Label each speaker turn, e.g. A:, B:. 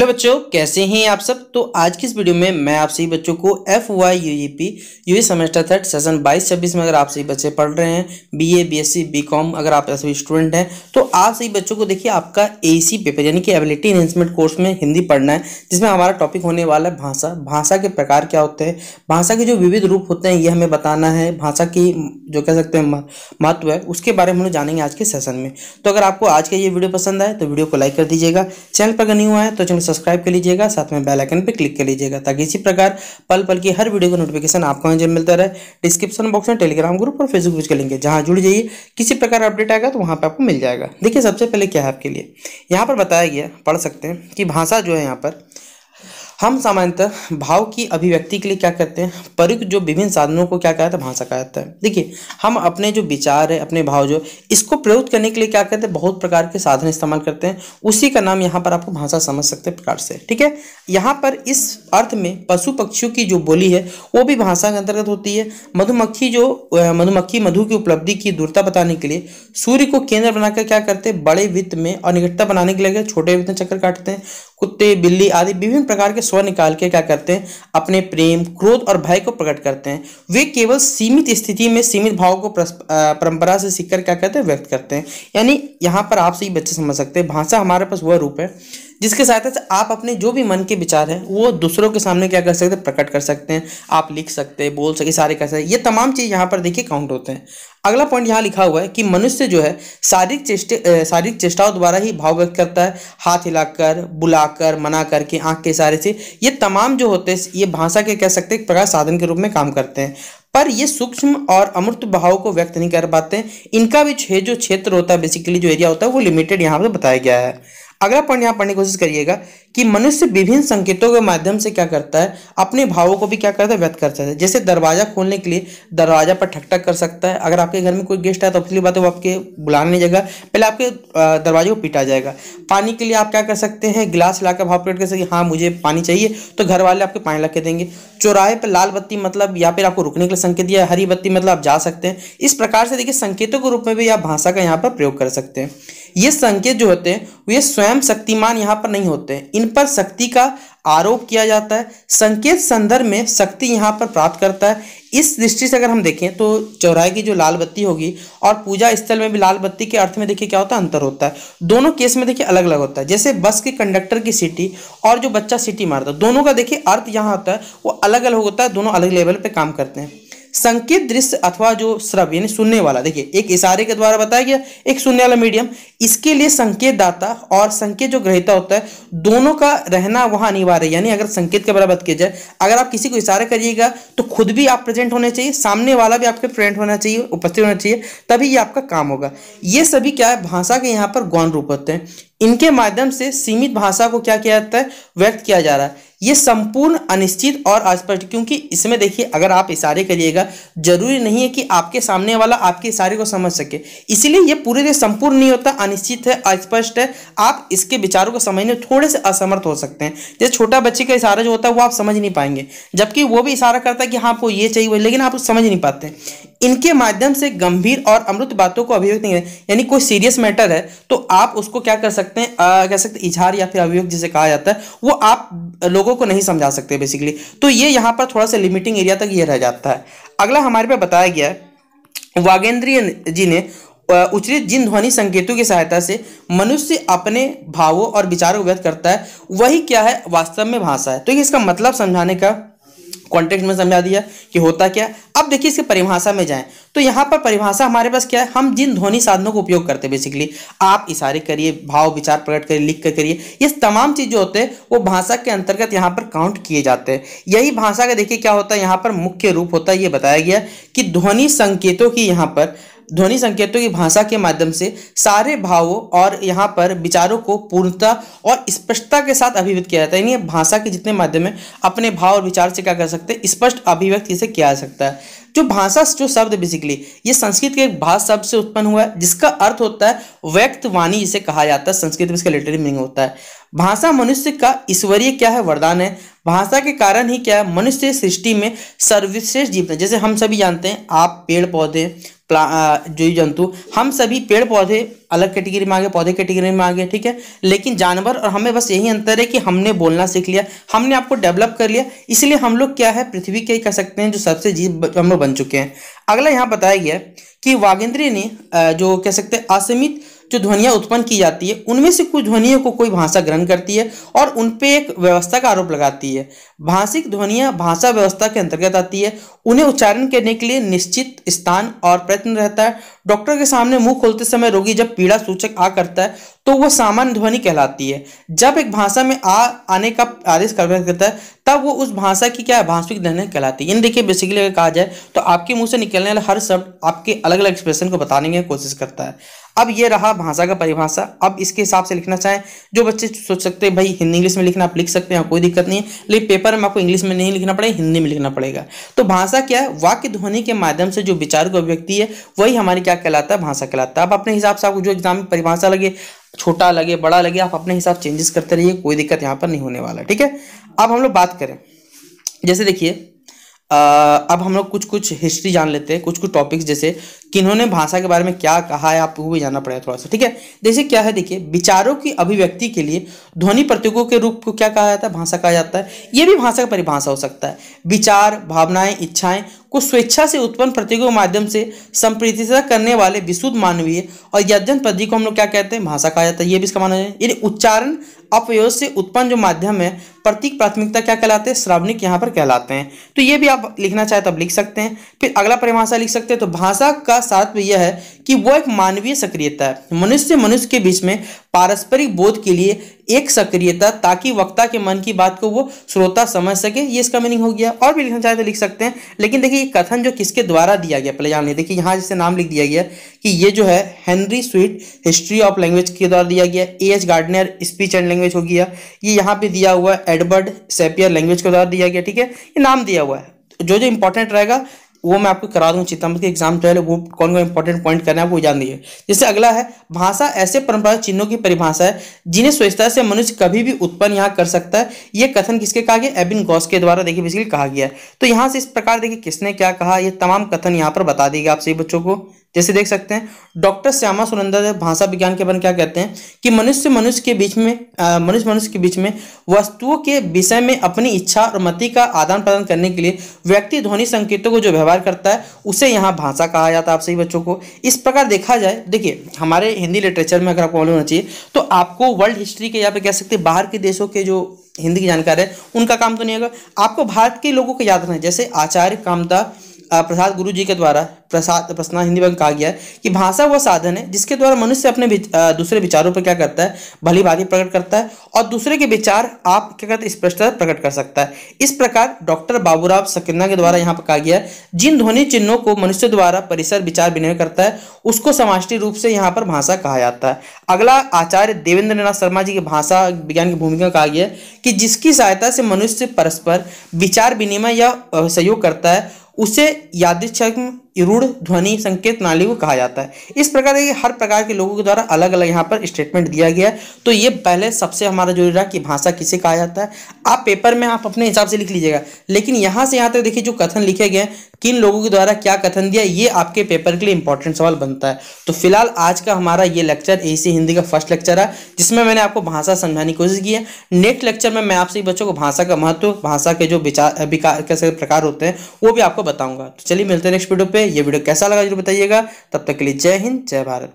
A: hello बच्चों कैसे हैं आप सब तो आज की इस वीडियो में मैं आप सभी बच्चों को F Y e U E P U semester third session बाईस छब्बीस में अगर आप सभी बच्चे पढ़ रहे हैं B A B S C B com अगर आप सभी स्टूडेंट हैं तो आप सभी बच्चों को देखिए आपका ए सी पेपर यानी कि एबिलिटी इन्हेंसमेंट कोर्स में हिंदी पढ़ना है जिसमें हमारा टॉपिक होने वाला है भाषा भाषा के प्रकार क्या होते हैं भाषा के जो विविध रूप होते हैं ये हमें बताना है भाषा की जो कह सकते हैं महत्व है उसके बारे में हम लोग जानेंगे आज के सेशन में तो अगर आपको आज का ये वीडियो पसंद आए तो वीडियो को लाइक कर दीजिएगा चैनल पर अगर नहीं हुआ है तो सब्सक्राइब कर लीजिएगा साथ में बेल आइकन पर क्लिक कर लीजिएगा ताकि इसी प्रकार पल पल की हर वीडियो का नोटिफिकेशन आपको हमें मिलता रहे डिस्क्रिप्शन बॉक्स में टेलीग्राम ग्रुप और फेसबुक पेज का लिंक है जहाँ जुड़ जाइए किसी प्रकार अपडेट आएगा तो वहाँ पर आपको मिल जाएगा देखिए सबसे पहले क्या है आपके लिए यहाँ पर बताया गया पढ़ सकते हैं कि भाषा जो है यहाँ पर हम सामान्यतः भाव की अभिव्यक्ति के लिए क्या करते हैं परिक जो विभिन्न साधनों को क्या कहता है भाषा कहता है देखिए हम अपने जो विचार है अपने भाव जो इसको प्रयुक्त करने के लिए क्या करते हैं बहुत प्रकार के साधन इस्तेमाल करते हैं उसी का नाम यहाँ पर आपको भाषा समझ सकते हैं प्रकार से ठीक है यहाँ पर इस अर्थ में पशु पक्षियों की जो बोली है वो भी भाषा के अंतर्गत होती है मधुमक्खी जो मधुमक्खी मधु की उपलब्धि की दूरता बताने के लिए सूर्य को केंद्र बनाकर क्या करते हैं बड़े वित्त में और निकटता बनाने के लिए छोटे वित्त में चक्कर काटते हैं कुत्ते बिल्ली आदि विभिन्न प्रकार के स्वर निकाल के क्या करते हैं अपने प्रेम क्रोध और भय को प्रकट करते हैं वे केवल सीमित स्थिति में सीमित भाव को परंपरा से सीखकर क्या करते हैं व्यक्त करते हैं यानी यहाँ पर आपसे सही बच्चे समझ सकते हैं भाषा हमारे पास वह रूप है जिसके सहायता से आप अपने जो भी मन के विचार हैं वो दूसरों के सामने क्या कर सकते हैं प्रकट कर सकते हैं आप लिख सकते हैं बोल सकते सारे कर सकते हैं ये तमाम चीज़ यहाँ पर देखिए काउंट होते हैं अगला पॉइंट यहाँ लिखा हुआ है कि मनुष्य जो है शारीरिक चेष्टे शारीरिक चेष्टाओं द्वारा ही भाव व्यक्त करता है हाथ हिलाकर बुलाकर मना करके आंख के इशारे से ये तमाम जो होते हैं ये भाषा के कह सकते हैं एक प्रकार साधन के रूप में काम करते हैं पर ये सूक्ष्म और अमृत भाव को व्यक्त नहीं कर पाते इनका भी छे जो क्षेत्र होता है बेसिकली जो एरिया होता है वो लिमिटेड यहाँ पर बताया गया है अगला पॉइंट यहाँ पढ़ने की कोशिश करिएगा कि मनुष्य विभिन्न संकेतों के माध्यम से क्या करता है अपने भावों को भी क्या करता है व्यक्त करता है जैसे दरवाजा खोलने के लिए दरवाजा पर ठकठक कर सकता है अगर आपके घर में कोई गेस्ट आया तो पिछली बात है वो आपके बुलाने जाएगा पहले आपके दरवाजे को पीटा जाएगा पानी के लिए आप क्या कर सकते हैं गिलास ला कर भाव प्लेट कर सकते हाँ मुझे पानी चाहिए तो घर वाले आपके पानी ला के देंगे चौराहे पर लाल बत्ती मतलब या फिर आपको रुकने के लिए संकेत या हरी बत्ती मतलब आप जा सकते हैं इस प्रकार से देखिए संकेतों के रूप में भी आप भाषा का यहाँ पर प्रयोग कर सकते हैं ये संकेत जो होते हैं ये स्वयं स्वयं शक्तिमान यहाँ पर नहीं होते हैं इन पर शक्ति का आरोप किया जाता है संकेत संदर्भ में शक्ति यहाँ पर प्राप्त करता है इस दृष्टि से अगर हम देखें तो चौराहे की जो लाल बत्ती होगी और पूजा स्थल में भी लाल बत्ती के अर्थ में देखिए क्या होता है अंतर होता है दोनों केस में देखिए अलग अलग होता है जैसे बस के कंडक्टर की सीटी और जो बच्चा सीटी मारता है दोनों का देखिए अर्थ यहाँ होता है वो अलग अलग होता है दोनों अलग लेवल पर काम करते हैं संकेत दृश्य अथवा जो श्रव यानी सुनने वाला देखिए एक इशारे के द्वारा बताया गया एक सुनने वाला मीडियम इसके लिए संकेत दाता और संकेत जो ग्रहिता होता है दोनों का रहना वहां अनिवार्य यानी अगर संकेत के बारे बात की जाए अगर आप किसी को इशारा करिएगा तो खुद भी आप प्रेजेंट होने चाहिए सामने वाला भी आपके प्रेजेंट होना चाहिए उपस्थित होना चाहिए तभी ये आपका काम होगा ये सभी क्या है भाषा के यहाँ पर गौण रूप होते हैं इनके माध्यम से सीमित भाषा को क्या किया जाता है व्यक्त किया जा रहा है ये संपूर्ण अनिश्चित और अस्पष्ट क्योंकि इसमें देखिए अगर आप इशारे करिएगा जरूरी नहीं है कि आपके सामने वाला आपके इशारे को समझ सके इसलिए ये पूरे दिन संपूर्ण नहीं होता अनिश्चित है अस्पष्ट है आप इसके विचारों को समझने थोड़े से असमर्थ हो सकते हैं जैसे छोटा बच्चे का इशारा जो होता है वो आप समझ नहीं पाएंगे जबकि वो भी इशारा करता है कि हाँ आपको ये चाहिए लेकिन आप समझ नहीं पाते इनके माध्यम से गंभीर और अमृत बातों को अभिव्यक्त नहीं यानी कोई सीरियस मैटर है तो आप उसको क्या कर सकते हैं कह सकते इजहार या फिर अभिव्यक्त जिसे कहा जाता है वो आप लोगों को नहीं समझा सकते बेसिकली तो ये यहाँ पर थोड़ा सा लिमिटिंग एरिया तक ये रह जाता है अगला हमारे पे बताया गया है वागेंद्रीय जी ने उचित जिन ध्वनि संकेतों की सहायता से मनुष्य अपने भावों और विचारों को व्यक्त करता है वही क्या है वास्तव में भाषा है तो इसका मतलब समझाने का कॉन्टेक्स्ट में समझा दिया कि होता क्या अब देखिए इसकी परिभाषा में जाएं तो यहाँ पर परिभाषा हमारे पास क्या है हम जिन ध्वनि साधनों का उपयोग करते हैं बेसिकली आप इशारे करिए भाव विचार प्रकट करिए लिख कर करिए ये तमाम चीज़ जो होते हैं वो भाषा के अंतर्गत यहाँ पर काउंट किए जाते हैं यही भाषा का देखिए क्या होता है यहाँ पर मुख्य रूप होता है ये बताया गया कि ध्वनि संकेतों की यहाँ पर ध्वनि संकेतों की भाषा के माध्यम से सारे भावों और यहाँ पर विचारों को पूर्णता और स्पष्टता के साथ अभिव्यक्त किया जाता है यानी भाषा के जितने माध्यम है अपने भाव और विचार से क्या कर सकते हैं स्पष्ट अभिव्यक्ति इसे किया जा सकता है जो भाषा जो शब्द बेसिकली ये संस्कृत के एक भाषा शब्द से उत्पन्न हुआ है जिसका अर्थ होता है व्यक्त वाणी जिसे कहा जाता है संस्कृत में इसका लिटरी मीनिंग होता है भाषा मनुष्य का ईश्वरीय क्या है वरदान है भाषा के कारण ही क्या है मनुष्य सृष्टि में सर्वश्रेष्ठ जीवन है जैसे हम सभी जानते हैं आप पेड़ पौधे जीव जंतु हम सभी पेड़ पौधे अलग कैटेगरी में आ गए पौधे कैटेगरी में आ गए ठीक है लेकिन जानवर और हमें बस यही अंतर है कि हमने बोलना सीख लिया हमने आपको डेवलप कर लिया इसलिए हम लोग क्या है पृथ्वी के कह सकते हैं जो सबसे जीव हम लोग बन चुके हैं अगला यहाँ बताया गया कि वागेंद्री ने जो कह सकते हैं असीमित जो ध्वनियाँ उत्पन्न की जाती है उनमें से कुछ ध्वनियों को कोई भाषा ग्रहण करती है और उन पर एक व्यवस्था का आरोप लगाती है भाषिक ध्वनियाँ भाषा व्यवस्था के अंतर्गत आती है उन्हें उच्चारण करने के लिए निश्चित स्थान और प्रयत्न रहता है डॉक्टर के सामने मुंह खोलते समय रोगी जब पीड़ा सूचक आ करता है तो वह सामान्य ध्वनि कहलाती है जब एक भाषा में आ आने का आदेश कल्पना करता है तब वो उस भाषा की क्या है भाषिक ध्वनि कहलाती है यानी देखिए बेसिकली अगर कहा जाए तो आपके मुंह से निकलने वाला हर शब्द आपके अलग अलग एक्सप्रेशन को बताने की कोशिश करता है अब ये रहा भाषा का परिभाषा अब इसके हिसाब से लिखना चाहें जो बच्चे सोच सकते हैं भाई हिंदी इंग्लिश में लिखना आप लिख सकते हैं कोई दिक्कत नहीं है लेकिन पेपर में आपको इंग्लिश में नहीं लिखना पड़ेगा हिंदी में लिखना पड़ेगा तो भाषा क्या है वाक्य ध्वनि के माध्यम से जो विचार को अभिव्यक्ति है वही हमारी क्या कहलाता है भाषा कहलाता है अब अपने हिसाब से आपको जो एग्जाम में परिभाषा लगे छोटा लगे बड़ा लगे आप अपने हिसाब चेंजेस करते रहिए कोई दिक्कत यहाँ पर नहीं होने वाला ठीक है अब हम लोग बात करें जैसे देखिए अब हम लोग कुछ कुछ हिस्ट्री जान लेते हैं कुछ कुछ टॉपिक्स जैसे किन्होंने भाषा के बारे में क्या कहा है आपको भी जानना पड़ेगा थोड़ा सा ठीक है जैसे क्या है देखिए विचारों की अभिव्यक्ति के लिए ध्वनि प्रतीकों के रूप को क्या कहा जाता है भाषा कहा जाता है ये भी भाषा का परिभाषा हो सकता है विचार भावनाएं इच्छाएं को स्वेच्छा से उत्पन्न प्रतीकों के माध्यम से संप्रीतिता करने वाले विशुद्ध मानवीय और यद्यन प्रतीक को हम लोग क्या कहते हैं भाषा कहा जाता है ये भी इसका माना जाए यानी उच्चारण अपयोग से उत्पन्न जो माध्यम है प्रतीक प्राथमिकता क्या कहलाते हैं श्रावणिक यहाँ पर कहलाते हैं तो ये भी आप लिखना चाहे तो आप लिख सकते हैं फिर अगला परिभाषा लिख सकते हैं तो भाषा का साथ में यह है कि वो एक मानवीय सक्रियता है मनुष्य मनुष्य के बीच में पारस्परिक बोध के लिए एक सक्रियता ताकि वक्ता के मन की बात को वो श्रोता समझ सके ये इसका मीनिंग हो गया और भी लिखना चाहे तो लिख सकते हैं लेकिन देखिए ये कथन जो किसके द्वारा दिया गया पहले जान देखिए यहाँ जैसे नाम लिख दिया गया कि ये जो है Henry Sweet history of language के द्वारा दिया गया A H Gardiner speech and language हो गया ये यहाँ पर दिया हुआ एडवर्ड सेपियर लैंग्वेज के द्वारा दिया गया ठीक है ये नाम दिया हुआ है जो जो इंपॉर्टेंट रहेगा वो मैं आपको करा दूँ चित्रमत के एग्जाम जो है वो कौन कौन इंपॉर्टेंट पॉइंट करना है वो जान दिए जैसे अगला है भाषा ऐसे परंपरा चिन्हों की परिभाषा है जिन्हें स्वच्छता से मनुष्य कभी भी उत्पन्न यहाँ कर सकता है ये कथन किसके कहा गया एबिन गॉस के द्वारा देखिए बेसिकली कहा गया है तो यहाँ से इस प्रकार देखिए किसने क्या कहा यह तमाम कथन यहाँ पर बता देगा आप सभी बच्चों को जैसे देख सकते हैं डॉक्टर श्यामा सुरंदर भाषा विज्ञान के बन क्या कहते हैं कि मनुष्य मनुष्य के बीच में मनुष्य मनुष्य के बीच में वस्तुओं के विषय में अपनी इच्छा और मति का आदान प्रदान करने के लिए व्यक्ति ध्वनि संकेतों को जो व्यवहार करता है उसे यहाँ भाषा कहा जाता है आप सभी बच्चों को इस प्रकार देखा जाए देखिए हमारे हिंदी लिटरेचर में अगर आपको मालूम होना चाहिए तो आपको वर्ल्ड हिस्ट्री के यहाँ पे कह सकते हैं बाहर के देशों के जो हिंदी की जानकार है उनका काम तो नहीं होगा आपको भारत के लोगों को याद रखना है जैसे आचार्य कामता प्रसाद गुरु जी के द्वारा प्रसाद प्रसन्ना हिंदी में कहा गया है कि भाषा वह साधन है जिसके द्वारा मनुष्य अपने दूसरे विचारों पर क्या करता है भली भाती प्रकट करता है और दूसरे के विचार आप क्या करते स्पष्टता प्रकट कर सकता है इस प्रकार डॉक्टर बाबूराव सकिन्ना के द्वारा यहाँ पर कहा गया है जिन ध्वनि चिन्हों को मनुष्य द्वारा परिसर विचार विनिमय करता है उसको समाष्टि रूप से यहाँ पर भाषा कहा जाता है अगला आचार्य देवेंद्र शर्मा जी की भाषा विज्ञान की भूमिका कहा गया है कि जिसकी सहायता से मनुष्य परस्पर विचार विनिमय या सहयोग करता है उसे यादृच्छिक रूढ़ ध्वनि संकेत नाली को कहा जाता है इस प्रकार ये हर प्रकार के लोगों के द्वारा अलग अलग यहाँ पर स्टेटमेंट दिया गया है तो ये पहले सबसे हमारा जो रहा कि भाषा किसे कहा जाता है आप पेपर में आप अपने हिसाब से लिख लीजिएगा लेकिन यहाँ से यहाँ तक देखिए जो कथन लिखे गए किन लोगों के द्वारा क्या कथन दिया ये आपके पेपर के लिए इंपॉर्टेंट सवाल बनता है तो फिलहाल आज का हमारा ये लेक्चर ए हिंदी का फर्स्ट लेक्चर है जिसमें मैंने आपको भाषा समझाने की कोशिश की है नेक्स्ट लेक्चर में मैं आपसे बच्चों को भाषा का महत्व भाषा के जो विचार कैसे प्रकार होते हैं वो भी आपको बताऊंगा तो चलिए मिलते हैं नेक्स्ट वीडियो पे ये वीडियो कैसा लगा जरूर बताइएगा तब तक के लिए जय हिंद जय भारत